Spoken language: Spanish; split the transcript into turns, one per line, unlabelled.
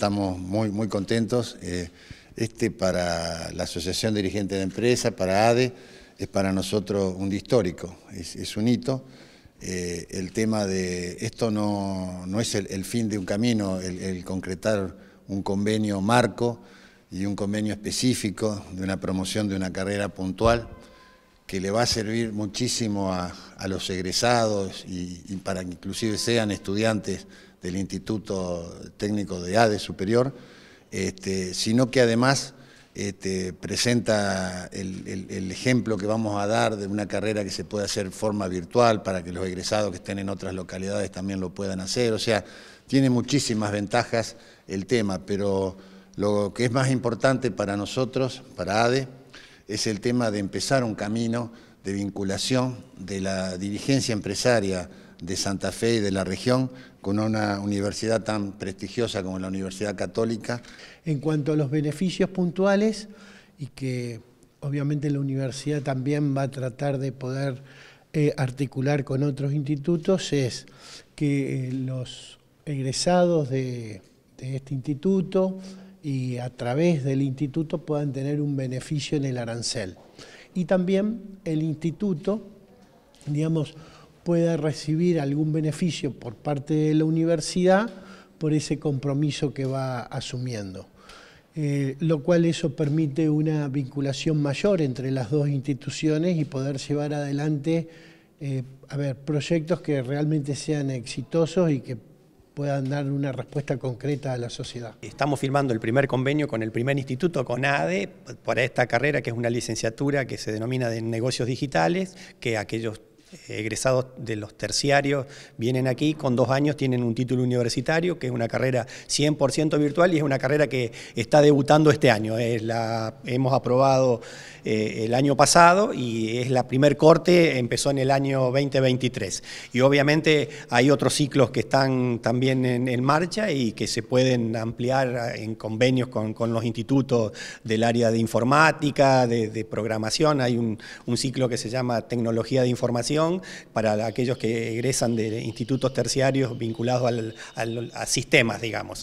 Estamos muy, muy contentos. Eh, este para la Asociación Dirigente de Empresas, para ADE, es para nosotros un histórico, es, un hito. Eh, el tema de esto no, es el, fin de un camino, el, concretar un convenio marco y un convenio específico de una promoción de una carrera puntual que le va a servir muchísimo a, los egresados y, y para que inclusive sean estudiantes del Instituto Técnico de ADE Superior, este, sino que además este, presenta el, el, ejemplo que vamos a dar de una carrera que se puede hacer forma virtual para que los egresados que estén en otras localidades también lo puedan hacer. O sea, tiene muchísimas ventajas el tema, pero lo que es más importante para nosotros, para ADE, es el tema de empezar un camino de vinculación de la dirigencia empresaria de Santa Fe y de la región, con una universidad tan prestigiosa como la Universidad Católica.
En cuanto a los beneficios puntuales, y que obviamente la universidad también va a tratar de poder eh, articular con otros institutos, es que eh, los egresados de este instituto y a través del instituto puedan tener un beneficio en el arancel. Y también el instituto, digamos, pueda recibir algún beneficio por parte de la universidad por ese compromiso que va asumiendo. Eh, lo cual eso permite una vinculación mayor entre las dos instituciones y poder llevar adelante eh, a ver, proyectos que realmente sean exitosos y que puedan dar una respuesta concreta a la sociedad.
Estamos firmando el primer convenio con el primer instituto, con ADE, para esta carrera que es una licenciatura que se denomina de negocios digitales, que aquellos eh, egresados de los terciarios vienen aquí, con dos años tienen un título universitario, que es una carrera 100% virtual y es una carrera que está debutando este año. Es la, hemos aprobado eh, el año pasado y es la primer corte, empezó en el año 2023. Y obviamente hay otros ciclos que están también en, marcha y que se pueden ampliar eh, en convenios con, los institutos del área de informática, de, programación. Hay un ciclo que se llama tecnología de información para aquellos que egresan de institutos terciarios vinculados al, a sistemas, digamos.